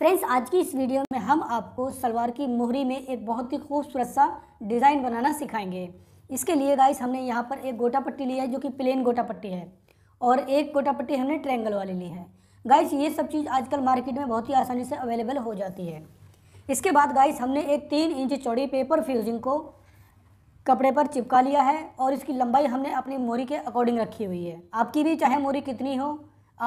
friends आज की इस वीडियो में हम आपको सलवार की मोहरी में एक बहुत ही खूबसूरत सा डिज़ाइन बनाना सिखाएंगे इसके लिए गाइस हमने यहाँ पर एक गोटा पट्टी लिया है जो कि प्लेन गोटा पट्टी है और एक गोटा पट्टी हमने ट्रैंगल वाली ली है गाइस ये सब चीज़ आजकल मार्केट में बहुत ही आसानी से अवेलेबल हो जाती है इसके बाद गाइस हमने एक तीन इंच चौड़ी पेपर फ्यूजिंग को कपड़े पर चिपका लिया है और इसकी लंबाई हमने अपनी मोरी के अकॉर्डिंग रखी हुई है आपकी भी चाहे मोरी कितनी हो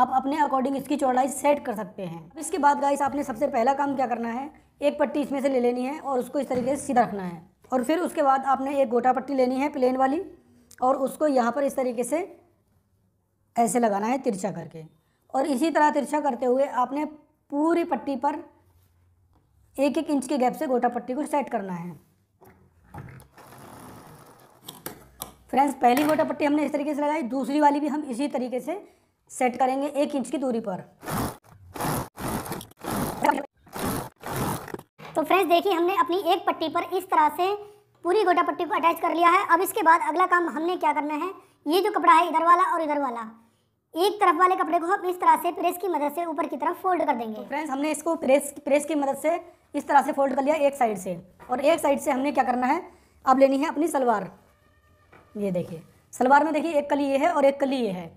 आप अपने अकॉर्डिंग इसकी चौड़ाई सेट कर सकते हैं इसके बाद गाइस आपने सबसे पहला काम क्या करना है एक पट्टी इसमें से ले लेनी है और उसको इस तरीके से सीधा रखना है और फिर उसके बाद आपने एक गोटा पट्टी लेनी है प्लेन वाली और उसको यहाँ पर इस तरीके से ऐसे लगाना है तिरछा करके और इसी तरह तिरछा करते हुए आपने पूरी पट्टी पर एक एक इंच के गैप से गोटा पट्टी को सेट करना है फ्रेंड्स पहली गोटा पट्टी हमने इस तरीके से लगाई दूसरी वाली भी हम इसी तरीके से सेट करेंगे एक इंच की दूरी पर तो फ्रेंड्स देखिए हमने अपनी एक पट्टी पर इस तरह से पूरी गोटा पट्टी को अटैच कर लिया है अब इसके बाद अगला काम हमने क्या करना है ये जो कपड़ा है इधर वाला और इधर वाला एक तरफ वाले कपड़े को हम इस तरह से प्रेस की मदद से ऊपर की तरफ फोल्ड कर देंगे तो फ्रेंड्स हमने इसको प्रेस प्रेस की मदद से इस तरह से फोल्ड कर लिया एक साइड से और एक साइड से हमने क्या करना है अब लेनी है अपनी सलवार ये देखिए सलवार में देखिए एक कली ये है और एक कली ये है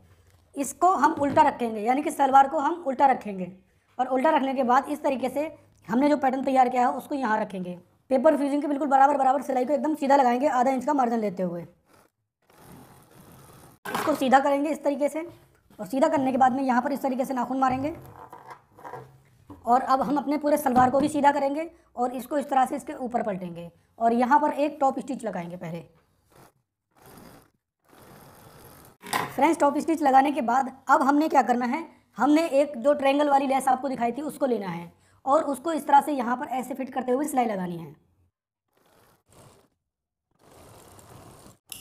इसको हम उल्टा रखेंगे यानी कि सलवार को हम उल्टा रखेंगे और उल्टा रखने के बाद इस तरीके से हमने जो पैटर्न तैयार किया है उसको यहाँ रखेंगे पेपर फ्यूजिंग के बिल्कुल बराबर बराबर सिलाई को एकदम सीधा लगाएंगे आधा इंच का मार्जिन लेते हुए इसको सीधा करेंगे इस तरीके से और सीधा करने के बाद में यहाँ पर इस तरीके से नाखून मारेंगे और अब हम अपने पूरे सलवार को भी सीधा करेंगे और इसको इस तरह से इसके ऊपर पलटेंगे और यहाँ पर एक टॉप स्टिच लगाएंगे पहले फ्रेंच टॉप स्टिच लगाने के बाद अब हमने क्या करना है हमने एक जो ट्रेंगल वाली लेस आपको दिखाई थी उसको लेना है और उसको इस तरह से यहाँ पर ऐसे फिट करते हुए सिलाई लगानी है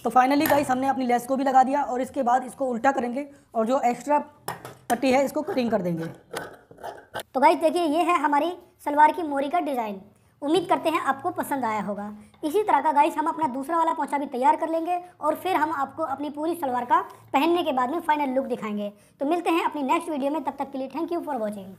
तो फाइनली गाइस हमने अपनी लेस को भी लगा दिया और इसके बाद इसको उल्टा करेंगे और जो एक्स्ट्रा पट्टी है इसको कटिंग कर देंगे तो गाइस देखिए ये है हमारी सलवार की मोरी का डिज़ाइन उम्मीद करते हैं आपको पसंद आया होगा इसी तरह का गाइस हम अपना दूसरा वाला पोछा भी तैयार कर लेंगे और फिर हम आपको अपनी पूरी सलवार का पहनने के बाद में फाइनल लुक दिखाएंगे तो मिलते हैं अपनी नेक्स्ट वीडियो में तब तक के लिए थैंक यू फॉर वॉचिंग